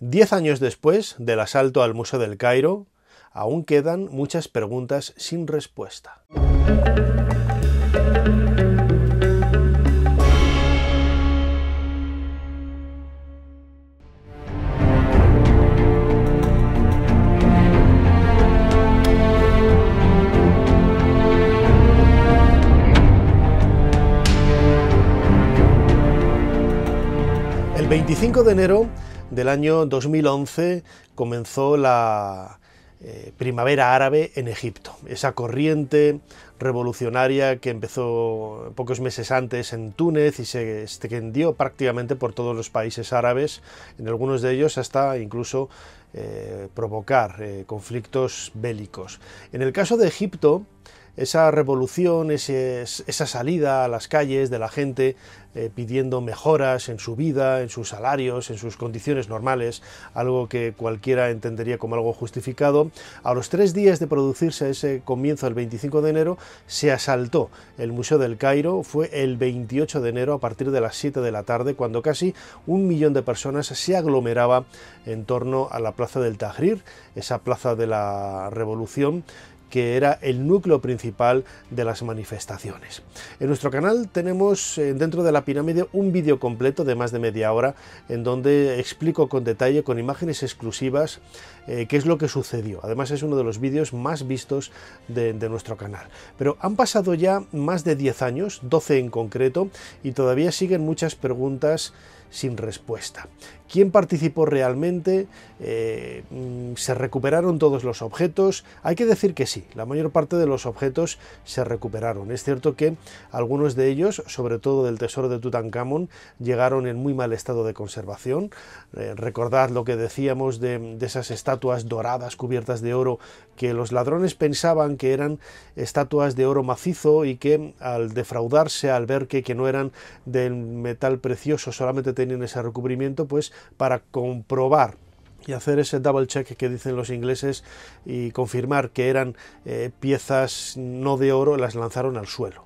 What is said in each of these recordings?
Diez años después del asalto al Museo del Cairo, aún quedan muchas preguntas sin respuesta. El 25 de enero del año 2011 comenzó la eh, primavera árabe en Egipto, esa corriente revolucionaria que empezó pocos meses antes en Túnez y se extendió prácticamente por todos los países árabes, en algunos de ellos hasta incluso eh, provocar eh, conflictos bélicos. En el caso de Egipto, esa revolución, esa salida a las calles de la gente eh, pidiendo mejoras en su vida, en sus salarios, en sus condiciones normales, algo que cualquiera entendería como algo justificado, a los tres días de producirse ese comienzo el 25 de enero, se asaltó el Museo del Cairo, fue el 28 de enero a partir de las 7 de la tarde, cuando casi un millón de personas se aglomeraba en torno a la Plaza del Tahrir, esa plaza de la revolución, que era el núcleo principal de las manifestaciones. En nuestro canal tenemos eh, dentro de la pirámide un vídeo completo de más de media hora en donde explico con detalle, con imágenes exclusivas, eh, qué es lo que sucedió. Además es uno de los vídeos más vistos de, de nuestro canal. Pero han pasado ya más de 10 años, 12 en concreto, y todavía siguen muchas preguntas sin respuesta quién participó realmente, eh, mm, se recuperaron todos los objetos. Hay que decir que sí, la mayor parte de los objetos se recuperaron. Es cierto que algunos de ellos, sobre todo del tesoro de Tutankamón, llegaron en muy mal estado de conservación. Eh, recordad lo que decíamos de, esas estatuas doradas cubiertas de oro que los ladrones pensaban que eran estatuas de oro macizo y que al defraudarse, al ver que, que no eran del metal precioso, solamente tenían ese recubrimiento, pues para comprobar y hacer ese double check que dicen los ingleses y confirmar que eran eh, piezas no de oro, las lanzaron al suelo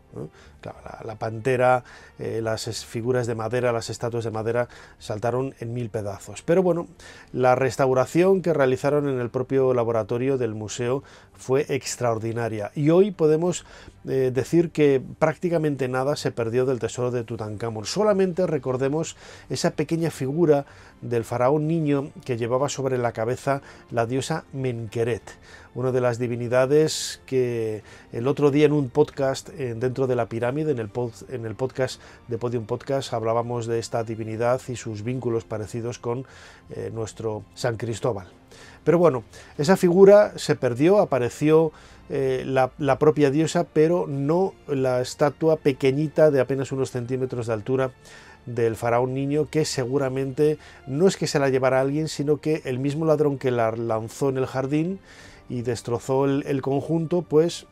la, pantera, eh, las figuras de madera, las estatuas de madera saltaron en mil pedazos. Pero bueno, la restauración que realizaron en el propio laboratorio del museo fue extraordinaria y hoy podemos eh, decir que prácticamente nada se perdió del tesoro de Tutankamón. Solamente recordemos esa pequeña figura del faraón niño que llevaba sobre la cabeza la diosa Menqueret una de las divinidades que el otro día en un podcast dentro de la pirámide, en el, en el podcast de Podium Podcast, hablábamos de esta divinidad y sus vínculos parecidos con eh, nuestro San Cristóbal. Pero bueno, esa figura se perdió, apareció eh, la, la, propia diosa, pero no la estatua pequeñita de apenas unos centímetros de altura del faraón niño, que seguramente no es que se la llevara alguien, sino que el mismo ladrón que la lanzó en el jardín y destrozó el, conjunto, pues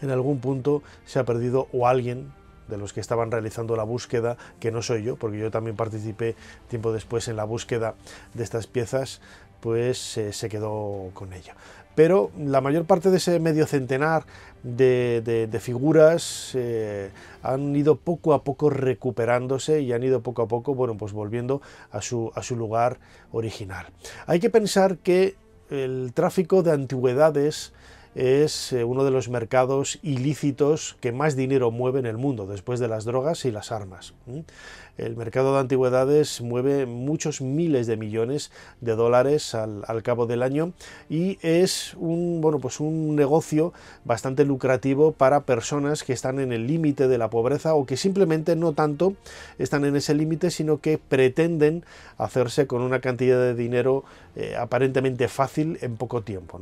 en algún punto se ha perdido o alguien de los que estaban realizando la búsqueda, que no soy yo, porque yo también participé tiempo después en la búsqueda de estas piezas, pues se quedó con ella. Pero la mayor parte de ese medio centenar de, figuras eh, han ido poco a poco recuperándose y han ido poco a poco, bueno, pues volviendo a su, a su lugar original. Hay que pensar que el tráfico de antigüedades es eh, uno de los mercados ilícitos que más dinero mueve en el mundo, después de las drogas y las armas. El mercado de antigüedades mueve muchos miles de millones de dólares al, cabo del año y es un, bueno, pues un negocio bastante lucrativo para personas que están en el límite de la pobreza o que simplemente no tanto están en ese límite, sino que pretenden hacerse con una cantidad de dinero eh, aparentemente fácil en poco tiempo.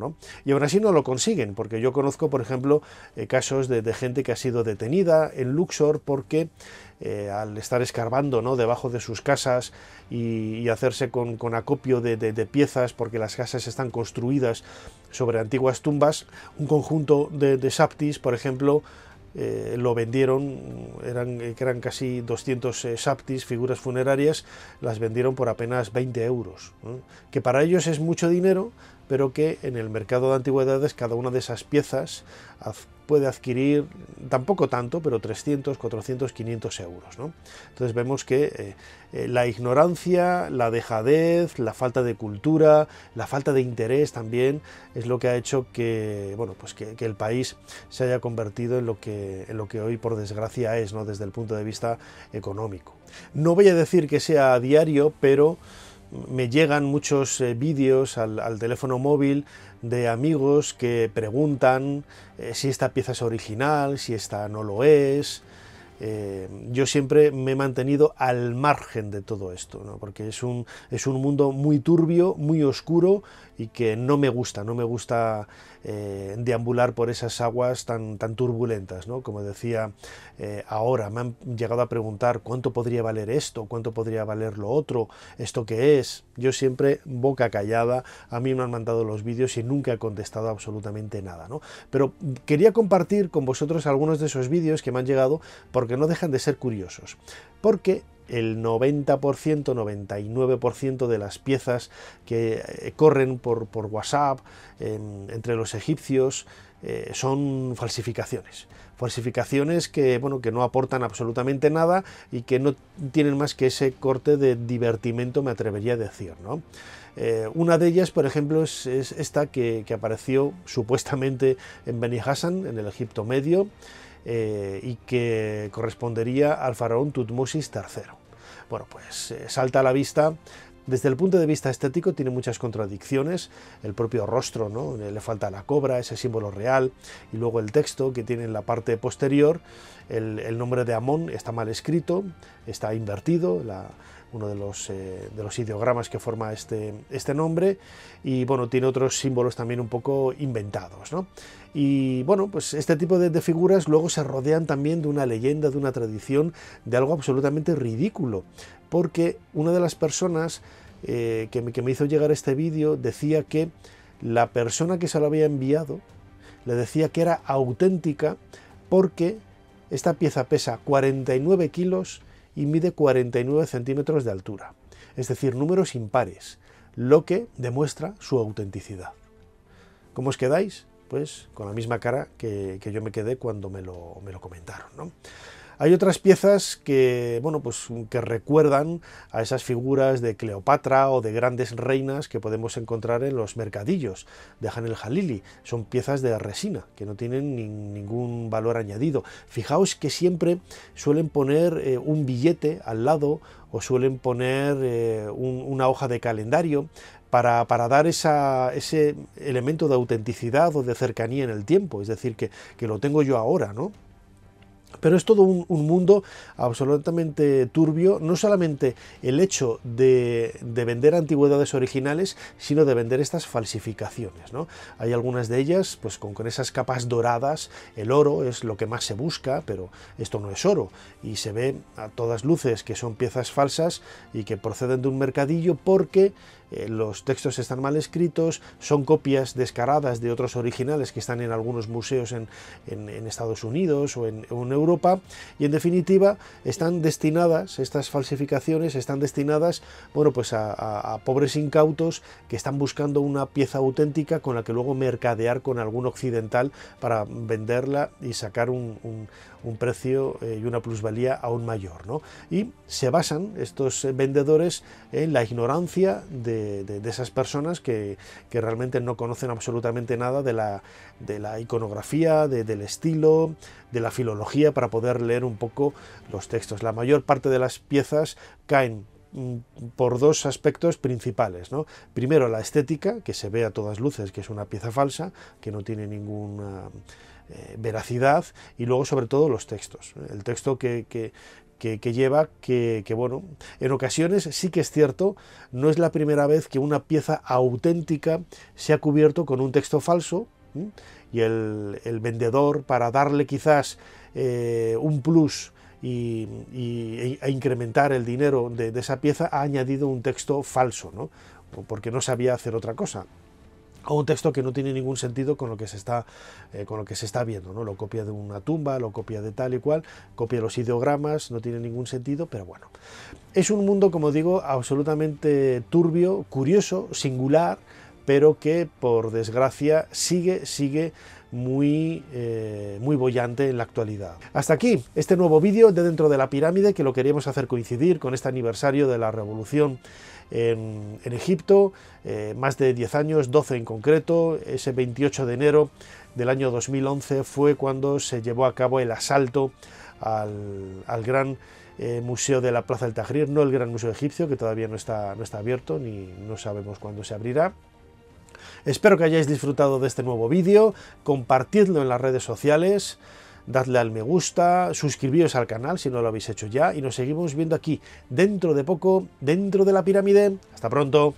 Y aún así no lo consiguen porque yo conozco, por ejemplo, eh, casos de, gente que ha sido detenida en Luxor porque eh, al estar escarbando debajo de sus casas y, hacerse con, acopio de, piezas, porque las casas están construidas sobre antiguas tumbas, un conjunto de saptis, por ejemplo, eh, lo vendieron, eran, eran casi 200 saptis, figuras funerarias, las vendieron por apenas 20 euros, que para ellos es mucho dinero, pero que en el mercado de antigüedades cada una de esas piezas puede adquirir, tampoco tanto, pero 300, 400, 500 euros. Entonces vemos que eh, eh, la ignorancia, la dejadez, la falta de cultura, la falta de interés también es lo que ha hecho que, bueno, pues que, el país se haya convertido en lo, que, en lo que hoy por desgracia es, ¿no? desde el punto de vista económico. No voy a decir que sea a diario, pero me llegan muchos eh, vídeos al, teléfono móvil de amigos que preguntan eh, si esta pieza es original, si esta no lo es. Eh, yo siempre me he mantenido al margen de todo esto, porque es un, es un mundo muy turbio, muy oscuro y que no me gusta, no me gusta eh, deambular por esas aguas tan, tan turbulentas. ¿no? Como decía eh, ahora, me han llegado a preguntar cuánto podría valer esto, cuánto podría valer lo otro, esto que es. Yo siempre boca callada, a mí me han mandado los vídeos y nunca he contestado absolutamente nada. ¿no? Pero quería compartir con vosotros algunos de esos vídeos que me han llegado porque no dejan de ser curiosos. Porque el 90%, 99% de las piezas que eh, corren por, WhatsApp entre los egipcios eh, son falsificaciones. Falsificaciones que, bueno, que no aportan absolutamente nada y que no tienen más que ese corte de divertimento, me atrevería a decir. Eh, una de ellas, por ejemplo, es, esta que, que, apareció supuestamente en Beni Hassan, en el Egipto Medio. Eh, y que correspondería al faraón Tutmosis III. Bueno, pues eh, salta a la vista desde el punto de vista estético tiene muchas contradicciones, el propio rostro, ¿no? le falta la cobra, ese símbolo real, y luego el texto que tiene en la parte posterior, el, el nombre de Amón está mal escrito, está invertido, la, uno de los, eh, de los ideogramas que forma este, este nombre, y bueno, tiene otros símbolos también un poco inventados, ¿no? Y bueno, pues este tipo de, figuras luego se rodean también de una leyenda, de una tradición, de algo absolutamente ridículo, porque una de las personas eh, que, me, que me hizo llegar este vídeo decía que la persona que se lo había enviado le decía que era auténtica porque esta pieza pesa 49 kilos y mide 49 centímetros de altura, es decir, números impares, lo que demuestra su autenticidad. ¿Cómo os quedáis? Pues con la misma cara que, yo me quedé cuando me lo, me lo comentaron. Hay otras piezas que, bueno, pues, que recuerdan a esas figuras de Cleopatra o de grandes reinas que podemos encontrar en los mercadillos de Hanel Halili. Son piezas de resina que no tienen ningún valor añadido. Fijaos que siempre suelen poner eh, un billete al lado o suelen poner eh, una hoja de calendario para, dar ese elemento de autenticidad o de cercanía en el tiempo, es decir, que, que lo tengo yo ahora, ¿no? Pero es todo un, mundo absolutamente turbio, no solamente el hecho de, vender antigüedades originales, sino de vender estas falsificaciones. ¿no? Hay algunas de ellas pues, con, con, esas capas doradas, el oro es lo que más se busca, pero esto no es oro, y se ve a todas luces que son piezas falsas y que proceden de un mercadillo porque eh, los textos están mal escritos, son copias descaradas de otros originales que están en algunos museos en, en, Estados Unidos o en, Europa, y en definitiva están destinadas, estas falsificaciones están destinadas bueno, pues a, pobres incautos que están buscando una pieza auténtica con la que luego mercadear con algún occidental para venderla y sacar un, un, un precio eh, y una plusvalía aún mayor. ¿no? Y se basan estos vendedores en la ignorancia de de, esas personas que, realmente no conocen absolutamente nada de la, iconografía, del estilo, de la filología, para poder leer un poco los textos. La mayor parte de las piezas caen mm, por dos aspectos principales. ¿no? Primero, la estética, que se ve a todas luces que es una pieza falsa, que no tiene ninguna eh, veracidad, y luego, sobre todo, los textos. El texto que, que, lleva, que, bueno, en ocasiones sí que es cierto, no es la primera vez que una pieza auténtica se ha cubierto con un texto falso y el, vendedor para darle quizás eh, un plus y, e, e incrementar el dinero de, de, esa pieza ha añadido un texto falso, ¿no? porque no sabía hacer otra cosa un texto que no tiene ningún sentido con lo que se está, eh, con lo que se está viendo, ¿no? Lo copia de una tumba, lo copia de tal y cual, copia los ideogramas, no tiene ningún sentido, pero bueno. Es un mundo, como digo, absolutamente turbio, curioso, singular, pero que por desgracia sigue, sigue muy eh, muy bollante en la actualidad. Hasta aquí este nuevo vídeo de Dentro de la Pirámide que lo queríamos hacer coincidir con este aniversario de la revolución en, Egipto, eh, más de 10 años, 12 en concreto, ese 28 de enero del año 2011 fue cuando se llevó a cabo el asalto al, gran eh, museo de la Plaza del Tahrir, no el gran museo egipcio que todavía no está, no está abierto ni no sabemos cuándo se abrirá, Espero que hayáis disfrutado de este nuevo vídeo, compartidlo en las redes sociales, dadle al me gusta, suscribíos al canal si no lo habéis hecho ya y nos seguimos viendo aquí dentro de poco, dentro de la pirámide. Hasta pronto.